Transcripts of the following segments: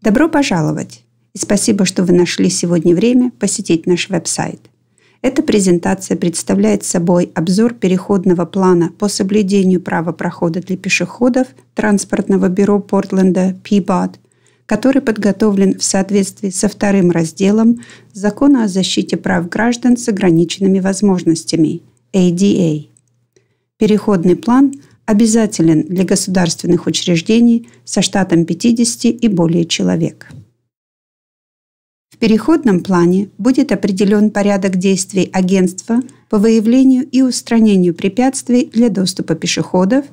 Добро пожаловать! И спасибо, что вы нашли сегодня время посетить наш веб-сайт. Эта презентация представляет собой обзор переходного плана по соблюдению права прохода для пешеходов Транспортного бюро Портленда PBOT, который подготовлен в соответствии со вторым разделом Закона о защите прав граждан с ограниченными возможностями – ADA. Переходный план обязателен для государственных учреждений со штатом 50 и более человек. В переходном плане будет определен порядок действий агентства по выявлению и устранению препятствий для доступа пешеходов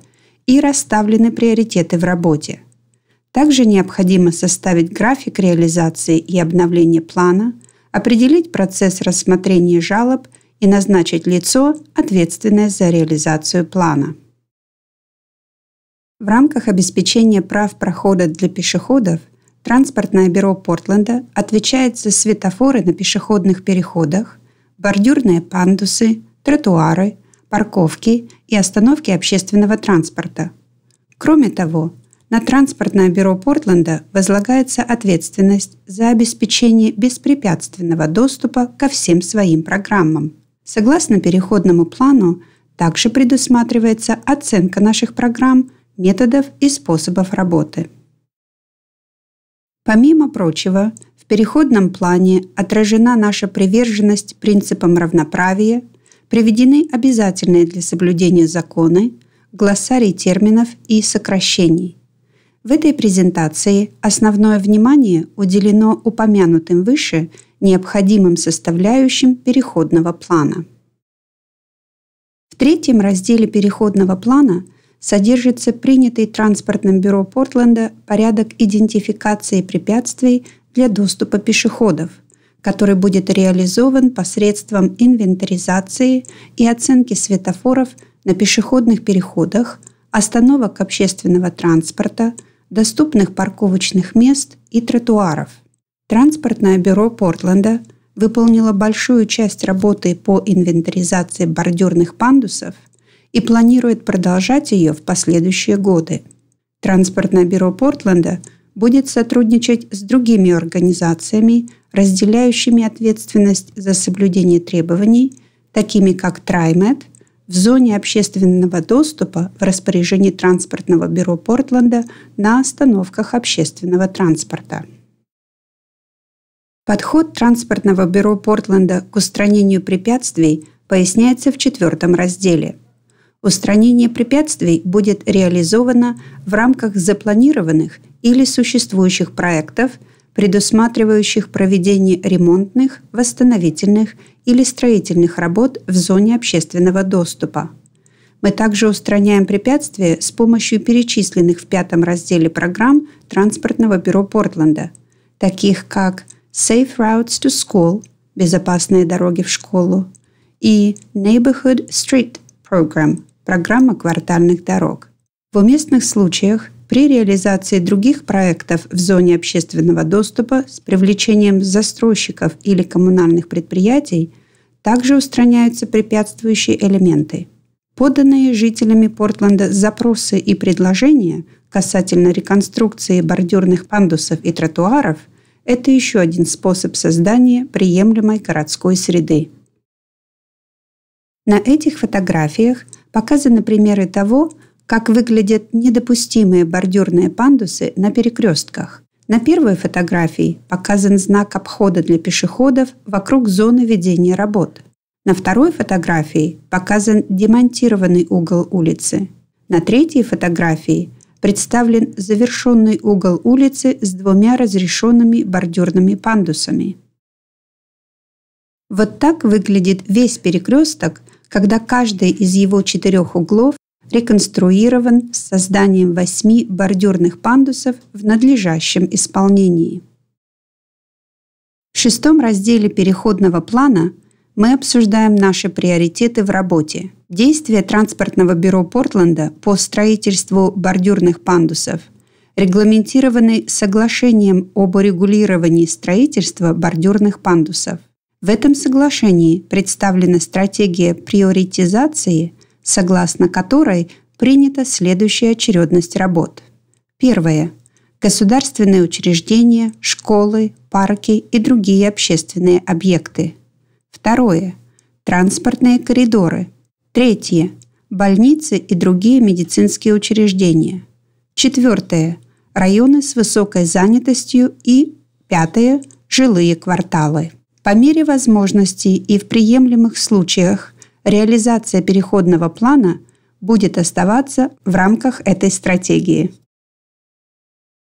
и расставлены приоритеты в работе. Также необходимо составить график реализации и обновления плана, определить процесс рассмотрения жалоб и назначить лицо, ответственное за реализацию плана. В рамках обеспечения прав прохода для пешеходов Транспортное бюро Портленда отвечает за светофоры на пешеходных переходах, бордюрные пандусы, тротуары, парковки и остановки общественного транспорта. Кроме того, на Транспортное бюро Портленда возлагается ответственность за обеспечение беспрепятственного доступа ко всем своим программам. Согласно переходному плану, также предусматривается оценка наших программ методов и способов работы. Помимо прочего, в переходном плане отражена наша приверженность принципам равноправия, приведены обязательные для соблюдения законы, глоссарий терминов и сокращений. В этой презентации основное внимание уделено упомянутым выше необходимым составляющим переходного плана. В третьем разделе переходного плана – содержится принятый транспортным бюро Портленда порядок идентификации препятствий для доступа пешеходов, который будет реализован посредством инвентаризации и оценки светофоров на пешеходных переходах, остановок общественного транспорта, доступных парковочных мест и тротуаров. Транспортное бюро Портленда выполнило большую часть работы по инвентаризации бордюрных пандусов – и планирует продолжать ее в последующие годы. Транспортное бюро Портленда будет сотрудничать с другими организациями, разделяющими ответственность за соблюдение требований, такими как TriMet, в зоне общественного доступа в распоряжении Транспортного бюро Портленда на остановках общественного транспорта. Подход Транспортного бюро Портленда к устранению препятствий поясняется в четвертом разделе – Устранение препятствий будет реализовано в рамках запланированных или существующих проектов, предусматривающих проведение ремонтных, восстановительных или строительных работ в зоне общественного доступа. Мы также устраняем препятствия с помощью перечисленных в пятом разделе программ Транспортного бюро Портленда, таких как Safe Routes to School – безопасные дороги в школу и Neighborhood Street Program – программа квартальных дорог. В уместных случаях при реализации других проектов в зоне общественного доступа с привлечением застройщиков или коммунальных предприятий также устраняются препятствующие элементы. Поданные жителями Портленда запросы и предложения касательно реконструкции бордюрных пандусов и тротуаров – это еще один способ создания приемлемой городской среды. На этих фотографиях показаны примеры того, как выглядят недопустимые бордюрные пандусы на перекрестках. На первой фотографии показан знак обхода для пешеходов вокруг зоны ведения работ. На второй фотографии показан демонтированный угол улицы. На третьей фотографии представлен завершенный угол улицы с двумя разрешенными бордюрными пандусами. Вот так выглядит весь перекресток – когда каждый из его четырех углов реконструирован с созданием восьми бордюрных пандусов в надлежащем исполнении. В шестом разделе переходного плана мы обсуждаем наши приоритеты в работе. Действия Транспортного бюро Портленда по строительству бордюрных пандусов регламентированы соглашением об урегулировании строительства бордюрных пандусов – в этом соглашении представлена стратегия приоритизации, согласно которой принята следующая очередность работ. Первое. Государственные учреждения, школы, парки и другие общественные объекты. Второе. Транспортные коридоры. Третье. Больницы и другие медицинские учреждения. Четвертое. Районы с высокой занятостью и, пятое, жилые кварталы. По мере возможностей и в приемлемых случаях реализация переходного плана будет оставаться в рамках этой стратегии.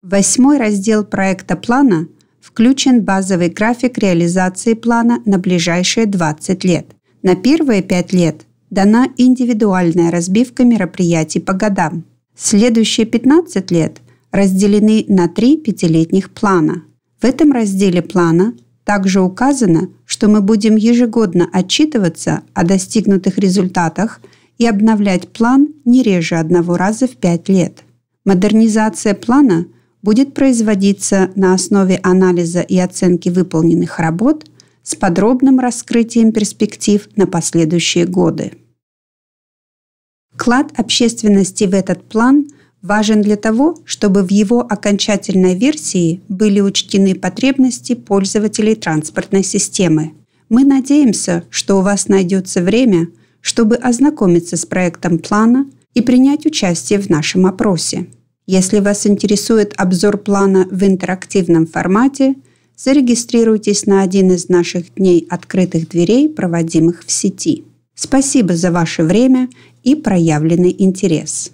Восьмой раздел проекта плана включен базовый график реализации плана на ближайшие 20 лет. На первые 5 лет дана индивидуальная разбивка мероприятий по годам. Следующие 15 лет разделены на три пятилетних плана. В этом разделе плана – также указано, что мы будем ежегодно отчитываться о достигнутых результатах и обновлять план не реже одного раза в пять лет. Модернизация плана будет производиться на основе анализа и оценки выполненных работ с подробным раскрытием перспектив на последующие годы. Вклад общественности в этот план – важен для того, чтобы в его окончательной версии были учтены потребности пользователей транспортной системы. Мы надеемся, что у вас найдется время, чтобы ознакомиться с проектом плана и принять участие в нашем опросе. Если вас интересует обзор плана в интерактивном формате, зарегистрируйтесь на один из наших дней открытых дверей, проводимых в сети. Спасибо за ваше время и проявленный интерес.